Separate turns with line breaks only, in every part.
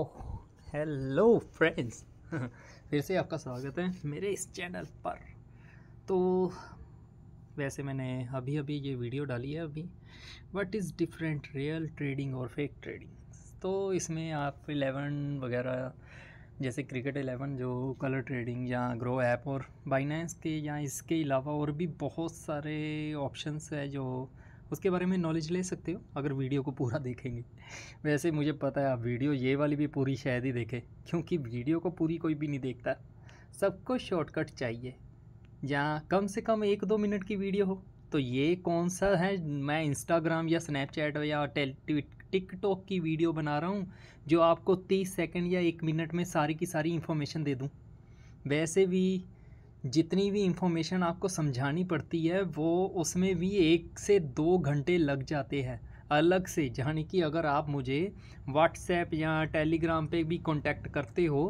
oh hello friends फिर से आपका स्वागत है मेरे इस चैनल पर तो वैसे मैंने अभी अभी ये वीडियो डाली है अभी what is different real trading और फेक ट्रेडिंग तो इसमें आप एलेवन वगैरह जैसे क्रिकेट एलेवन जो कलर ट्रेडिंग या ग्रो ऐप और बाइनेंस के या इसके अलावा और भी बहुत सारे ऑप्शंस है जो उसके बारे में नॉलेज ले सकते हो अगर वीडियो को पूरा देखेंगे वैसे मुझे पता है आप वीडियो ये वाली भी पूरी शायद ही देखें क्योंकि वीडियो को पूरी कोई भी नहीं देखता सबको शॉर्टकट चाहिए जहाँ कम से कम एक दो मिनट की वीडियो हो तो ये कौन सा है मैं इंस्टाग्राम या स्नैपचैट या टिकटॉक की वीडियो बना रहा हूँ जो आपको तीस सेकेंड या एक मिनट में सारी की सारी इन्फॉर्मेशन दे दूँ वैसे भी जितनी भी इंफॉर्मेशन आपको समझानी पड़ती है वो उसमें भी एक से दो घंटे लग जाते हैं अलग से यानी कि अगर आप मुझे व्हाट्सएप या टेलीग्राम पे भी कांटेक्ट करते हो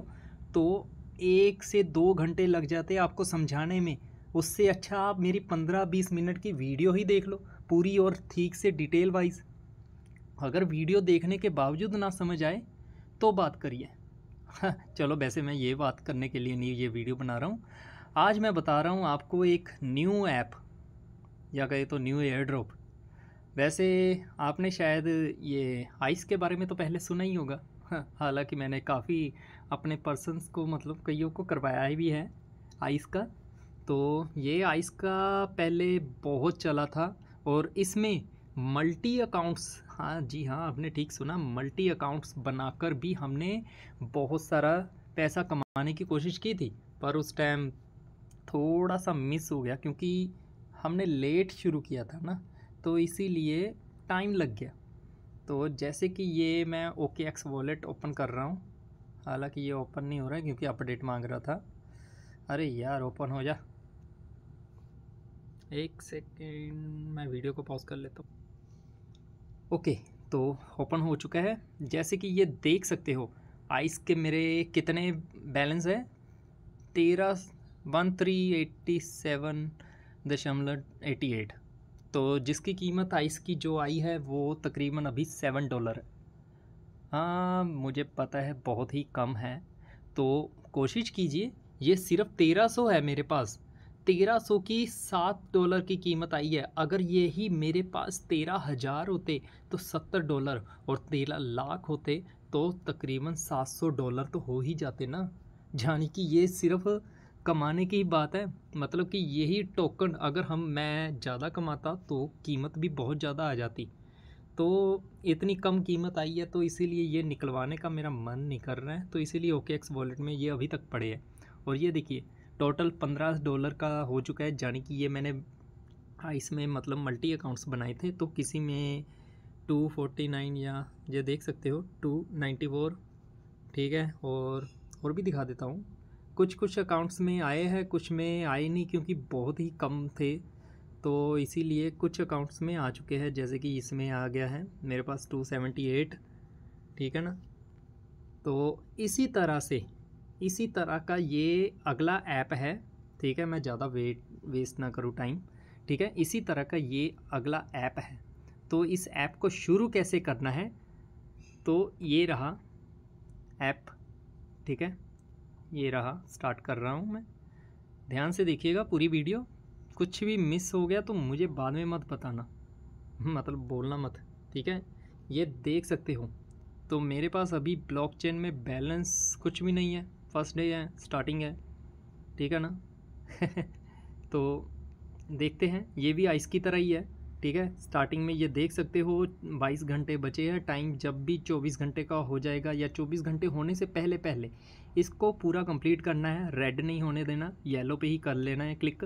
तो एक से दो घंटे लग जाते हैं आपको समझाने में उससे अच्छा आप मेरी पंद्रह बीस मिनट की वीडियो ही देख लो पूरी और ठीक से डिटेल वाइज अगर वीडियो देखने के बावजूद ना समझ आए तो बात करिए चलो वैसे मैं ये बात करने के लिए नहीं ये वीडियो बना रहा हूँ आज मैं बता रहा हूँ आपको एक न्यू ऐप या कहे तो न्यू एयर ड्रॉप वैसे आपने शायद ये आइस के बारे में तो पहले सुना ही होगा हाँ, हालांकि मैंने काफ़ी अपने पर्सनस को मतलब कईयों को करवाया भी है आइस का तो ये आइस का पहले बहुत चला था और इसमें मल्टी अकाउंट्स हाँ जी हाँ आपने ठीक सुना मल्टी अकाउंट्स बनाकर भी हमने बहुत सारा पैसा कमाने की कोशिश की थी पर उस टाइम थोड़ा सा मिस हो गया क्योंकि हमने लेट शुरू किया था ना तो इसीलिए टाइम लग गया तो जैसे कि ये मैं ओके एक्स वॉलेट ओपन कर रहा हूँ हालांकि ये ओपन नहीं हो रहा है क्योंकि अपडेट मांग रहा था अरे यार ओपन हो जा एक सेकेंड मैं वीडियो को पॉज कर लेता हूँ ओके तो ओपन हो चुका है जैसे कि ये देख सकते हो आइस के मेरे कितने बैलेंस है तेरह वन थ्री एट्टी सेवन दशमलव एटी एट तो जिसकी कीमत आइस की जो आई है वो तकरीबन अभी सेवन डॉलर हाँ मुझे पता है बहुत ही कम है तो कोशिश कीजिए ये सिर्फ तेरह सौ है मेरे पास तेरह सौ की सात डॉलर की कीमत आई है अगर ये ही मेरे पास तेरह हज़ार होते तो सत्तर डॉलर और तेरह लाख होते तो तकरीबन सात सौ डॉलर तो हो ही जाते ना यानी कि ये सिर्फ़ कमाने की ही बात है मतलब कि यही टोकन अगर हम मैं ज़्यादा कमाता तो कीमत भी बहुत ज़्यादा आ जाती तो इतनी कम कीमत आई है तो इसीलिए ये निकलवाने का मेरा मन नहीं कर रहा है तो इसीलिए ओके एक्स वॉलेट में ये अभी तक पड़े हैं और ये देखिए टोटल पंद्रह डॉलर का हो चुका है यानी कि ये मैंने इसमें मतलब मल्टी अकाउंट्स बनाए थे तो किसी में टू फोर्टी नाइन या ये देख सकते हो टू नाइन्टी फोर ठीक है और और भी दिखा देता हूँ कुछ कुछ अकाउंट्स में आए हैं कुछ में आए नहीं क्योंकि बहुत ही कम थे तो इसीलिए कुछ अकाउंट्स में आ चुके हैं जैसे कि इसमें आ गया है मेरे पास टू सेवेंटी एट ठीक है ना तो इसी तरह से इसी तरह का ये अगला ऐप है ठीक है मैं ज़्यादा वेट वेस्ट ना करूँ टाइम ठीक है इसी तरह का ये अगला ऐप है तो इस ऐप को शुरू कैसे करना है तो ये रहा ऐप ठीक है ये रहा स्टार्ट कर रहा हूँ मैं ध्यान से देखिएगा पूरी वीडियो कुछ भी मिस हो गया तो मुझे बाद में मत बताना मतलब बोलना मत ठीक है ये देख सकते हो तो मेरे पास अभी ब्लॉकचेन में बैलेंस कुछ भी नहीं है फर्स्ट डे है स्टार्टिंग है ठीक है ना तो देखते हैं ये भी आइस की तरह ही है ठीक है स्टार्टिंग में ये देख सकते हो 22 घंटे बचे हैं टाइम जब भी 24 घंटे का हो जाएगा या 24 घंटे होने से पहले पहले इसको पूरा कंप्लीट करना है रेड नहीं होने देना येलो पे ही कर लेना है क्लिक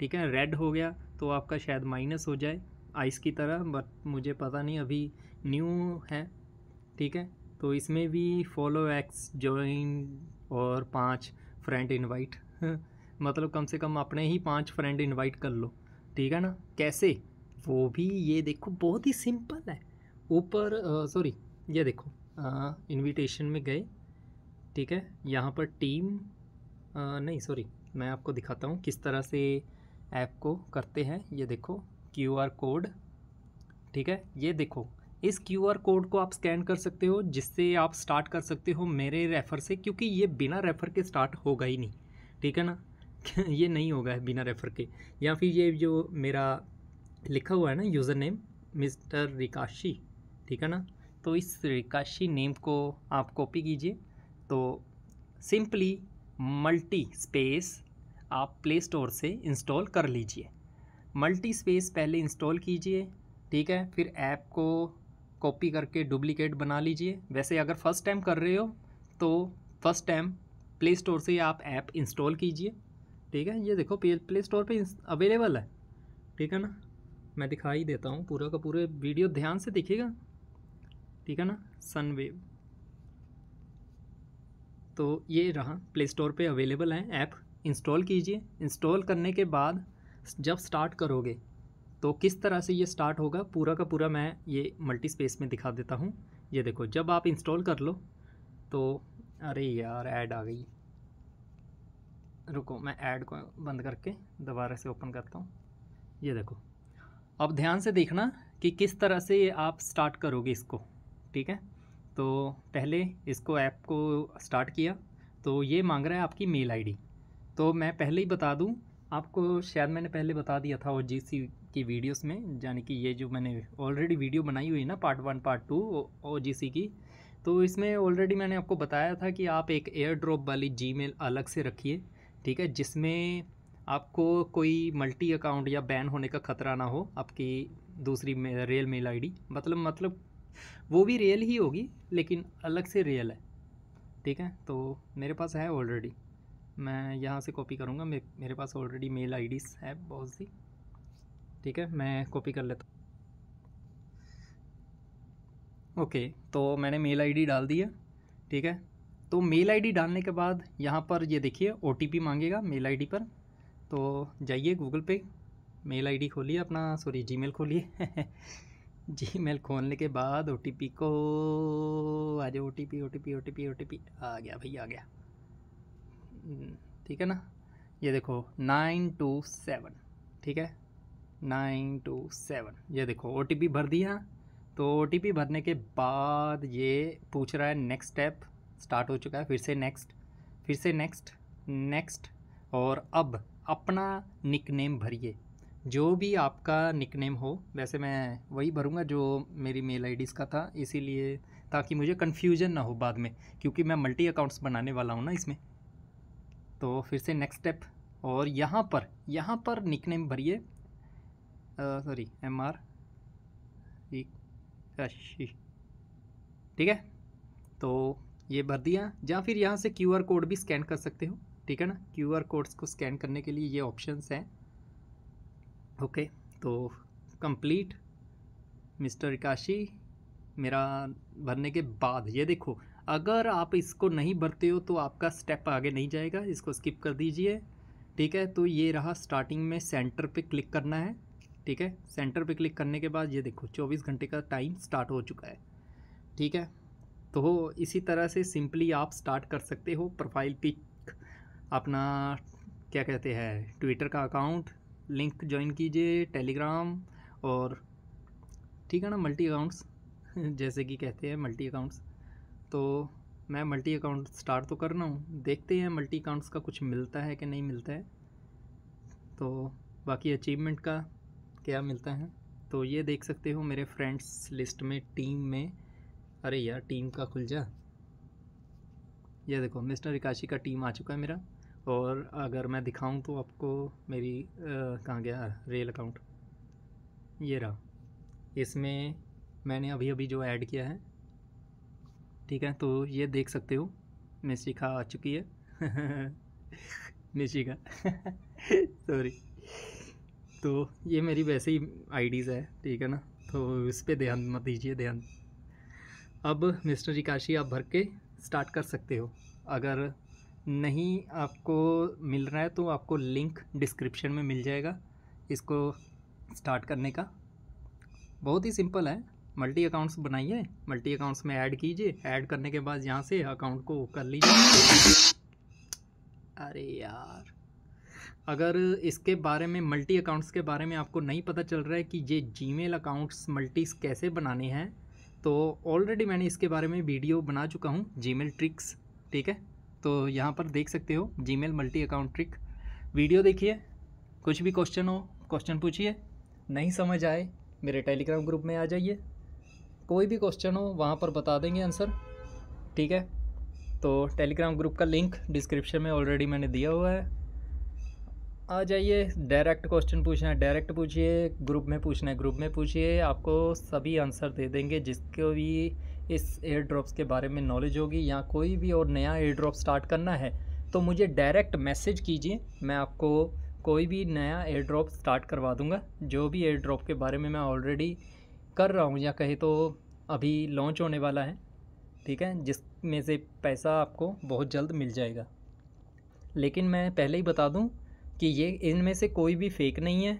ठीक है रेड हो गया तो आपका शायद माइनस हो जाए आइस की तरह बट मुझे पता नहीं अभी न्यू है ठीक है तो इसमें भी फॉलो एक्स ज्वाइन और पाँच फ्रेंड इन्वाइट मतलब कम से कम अपने ही पाँच फ्रेंड इन्वाइट कर लो ठीक है ना कैसे वो भी ये देखो बहुत ही सिंपल है ऊपर सॉरी ये देखो इनविटेशन में गए ठीक है यहाँ पर टीम आ, नहीं सॉरी मैं आपको दिखाता हूँ किस तरह से ऐप को करते हैं ये देखो क्यू आर कोड ठीक है ये देखो इस क्यू आर कोड को आप स्कैन कर सकते हो जिससे आप स्टार्ट कर सकते हो मेरे रेफ़र से क्योंकि ये बिना रेफ़र के स्टार्ट होगा ही नहीं ठीक है ना ये नहीं होगा है बिना रेफ़र के या फिर ये जो मेरा लिखा हुआ है ना यूज़र नेम मिस्टर रिकाशी ठीक है ना तो इस रिकाशी नेम को आप कॉपी कीजिए तो सिंपली मल्टी स्पेस आप प्ले स्टोर से इंस्टॉल कर लीजिए मल्टी स्पेस पहले इंस्टॉल कीजिए ठीक है फिर ऐप को कॉपी करके डुप्लीकेट बना लीजिए वैसे अगर फ़र्स्ट टाइम कर रहे हो तो फ़र्स्ट टाइम प्ले स्टोर से आप ऐप इंस्टॉल कीजिए ठीक है ये देखो प्ले स्टोर पे अवेलेबल है ठीक है ना मैं दिखा ही देता हूँ पूरा का पूरे वीडियो ध्यान से दिखेगा ठीक है ना सन वेव तो ये रहा प्ले स्टोर पर अवेलेबल है ऐप इंस्टॉल कीजिए इंस्टॉल करने के बाद जब स्टार्ट करोगे तो किस तरह से ये स्टार्ट होगा पूरा का पूरा मैं ये मल्टी स्पेस में दिखा देता हूँ ये देखो जब आप इंस्टॉल कर लो तो अरे यार ऐड आ गई रुको मैं ऐड को बंद करके दोबारा से ओपन करता हूँ ये देखो अब ध्यान से देखना कि किस तरह से आप स्टार्ट करोगे इसको ठीक है तो पहले इसको ऐप को स्टार्ट किया तो ये मांग रहा है आपकी मेल आईडी तो मैं पहले ही बता दूं आपको शायद मैंने पहले बता दिया था ओ जी सी की वीडियोस में यानी कि ये जो मैंने ऑलरेडी वीडियो बनाई हुई ना part one part two O G C की तो इसमें ऑलरेडी मैंने आपको बताया था कि आप एक एयर ड्रॉप वाली जी मेल अलग से रखिए ठीक है जिसमें आपको कोई मल्टी अकाउंट या बैन होने का खतरा ना हो आपकी दूसरी मे, रेल मेल आईडी मतलब मतलब वो भी रियल ही होगी लेकिन अलग से रियल है ठीक है तो मेरे पास है ऑलरेडी मैं यहाँ से कॉपी करूँगा मे, मेरे पास ऑलरेडी मेल आईडीज़ है बहुत सी ठीक है मैं कॉपी कर लेता ओके तो मैंने मेल आईडी डाल दी है ठीक है तो मेल आईडी डालने के बाद यहाँ पर ये देखिए ओटीपी मांगेगा मेल आईडी पर तो जाइए गूगल पे मेल आईडी खोलिए अपना सॉरी जीमेल खोलिए जीमेल खोलने के बाद ओ को आ जाओ O T P O T P O T P O T P आ गया भाई आ गया हम्म, ठीक है ना ये देखो नाइन टू सेवन ठीक है नाइन टू सेवन ये देखो ओ भर दिया तो ओ भरने के बाद ये पूछ रहा है नेक्स्ट स्टेप स्टार्ट हो चुका है फिर से नेक्स्ट फिर से नेक्स्ट नेक्स्ट और अब अपना निकनेम भरिए जो भी आपका निकनेम हो वैसे मैं वही भरूंगा जो मेरी मेल आईडीज़ का था इसीलिए ताकि मुझे कन्फ्यूजन ना हो बाद में क्योंकि मैं मल्टी अकाउंट्स बनाने वाला हूँ ना इसमें तो फिर से नेक्स्ट स्टेप और यहाँ पर यहाँ पर निकनेम भरिए सॉरी एम आर ठीक है तो ये भर दिया या फिर यहाँ से क्यूआर कोड भी स्कैन कर सकते हो ठीक है ना क्यू आर कोड्स को स्कैन करने के लिए ये ऑप्शंस हैं ओके तो कंप्लीट मिस्टर काशी मेरा भरने के बाद ये देखो अगर आप इसको नहीं भरते हो तो आपका स्टेप आगे नहीं जाएगा इसको स्किप कर दीजिए ठीक है तो ये रहा स्टार्टिंग में सेंटर पे क्लिक करना है ठीक है सेंटर पे क्लिक करने के बाद ये देखो 24 घंटे का टाइम स्टार्ट हो चुका है ठीक है तो इसी तरह से सिंपली आप स्टार्ट कर सकते हो प्रोफाइल पिक अपना क्या कहते हैं ट्विटर का अकाउंट लिंक ज्वाइन कीजिए टेलीग्राम और ठीक है ना मल्टी अकाउंट्स जैसे कि कहते हैं मल्टी अकाउंट्स तो मैं मल्टी अकाउंट स्टार्ट तो कर रहा हूँ देखते हैं मल्टी अकाउंट्स का कुछ मिलता है कि नहीं मिलता है तो बाकी अचीवमेंट का क्या मिलता है तो ये देख सकते हो मेरे फ्रेंड्स लिस्ट में टीम में अरे यार टीम का खुल जा ये देखो मिस्टर रिकाशी का टीम आ चुका है मेरा और अगर मैं दिखाऊं तो आपको मेरी कहाँ गया रेल अकाउंट ये रहा इसमें मैंने अभी अभी जो ऐड किया है ठीक है तो ये देख सकते हो मिशिका आ चुकी है मिशिका सॉरी तो ये मेरी वैसे ही आईडीज़ है ठीक है ना तो इस पर ध्यान मत दीजिए ध्यान अब मिस्टर काशी आप भर के स्टार्ट कर सकते हो अगर नहीं आपको मिल रहा है तो आपको लिंक डिस्क्रिप्शन में मिल जाएगा इसको स्टार्ट करने का बहुत ही सिंपल है मल्टी अकाउंट्स बनाइए मल्टी अकाउंट्स में ऐड कीजिए ऐड करने के बाद यहाँ से अकाउंट को कर लीजिए अरे यार अगर इसके बारे में मल्टी अकाउंट्स के बारे में आपको नहीं पता चल रहा है कि ये जीमेल अकाउंट्स मल्टीस कैसे बनाने हैं तो ऑलरेडी मैंने इसके बारे में वीडियो बना चुका हूँ जीमेल ट्रिक्स ठीक है तो यहाँ पर देख सकते हो Gmail multi account trick video देखिए कुछ भी क्वेश्चन हो क्वेश्चन पूछिए नहीं समझ आए मेरे टेलीग्राम ग्रुप में आ जाइए कोई भी क्वेश्चन हो वहाँ पर बता देंगे आंसर ठीक है तो टेलीग्राम ग्रुप का लिंक डिस्क्रिप्शन में ऑलरेडी मैंने दिया हुआ है आ जाइए डायरेक्ट क्वेश्चन पूछना है डायरेक्ट पूछिए ग्रुप में पूछना है ग्रुप में पूछिए आपको सभी आंसर दे देंगे जिसको भी इस एयर ड्रॉप्स के बारे में नॉलेज होगी या कोई भी और नया एयर ड्रॉप स्टार्ट करना है तो मुझे डायरेक्ट मैसेज कीजिए मैं आपको कोई भी नया एयर ड्रॉप स्टार्ट करवा दूंगा जो भी एयर ड्रॉप के बारे में मैं ऑलरेडी कर रहा हूँ या कहे तो अभी लॉन्च होने वाला है ठीक है जिसमें से पैसा आपको बहुत जल्द मिल जाएगा लेकिन मैं पहले ही बता दूं कि ये इनमें से कोई भी फेक नहीं है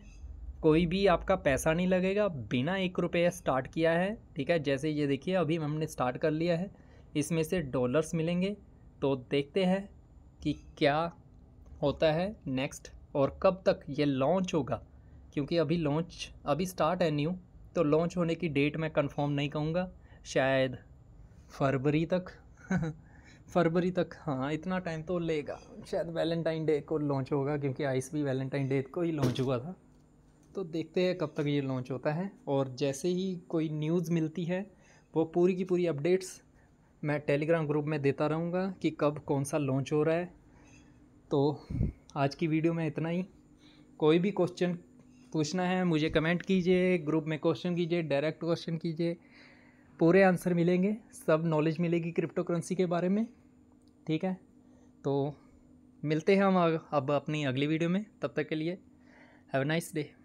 कोई भी आपका पैसा नहीं लगेगा बिना एक रुपये स्टार्ट किया है ठीक है जैसे ये देखिए अभी हमने स्टार्ट कर लिया है इसमें से डॉलर्स मिलेंगे तो देखते हैं कि क्या होता है नेक्स्ट और कब तक ये लॉन्च होगा क्योंकि अभी लॉन्च अभी स्टार्ट है न्यू तो लॉन्च होने की डेट मैं कंफर्म नहीं कहूँगा शायद फरवरी तक फरवरी तक हाँ इतना टाइम तो लेगा शायद वैलेंटाइन डे को लॉन्च होगा क्योंकि आइस भी वैलेंटाइन डे को ही लॉन्च हुआ था तो देखते हैं कब तक ये लॉन्च होता है और जैसे ही कोई न्यूज़ मिलती है वो पूरी की पूरी अपडेट्स मैं टेलीग्राम ग्रुप में देता रहूँगा कि कब कौन सा लॉन्च हो रहा है तो आज की वीडियो में इतना ही कोई भी क्वेश्चन पूछना है मुझे कमेंट कीजिए ग्रुप में क्वेश्चन कीजिए डायरेक्ट क्वेश्चन कीजिए पूरे आंसर मिलेंगे सब नॉलेज मिलेगी क्रिप्टो करेंसी के बारे में ठीक है तो मिलते हैं हम अब अपनी अगली वीडियो में तब तक के लिए हैव नाइस डे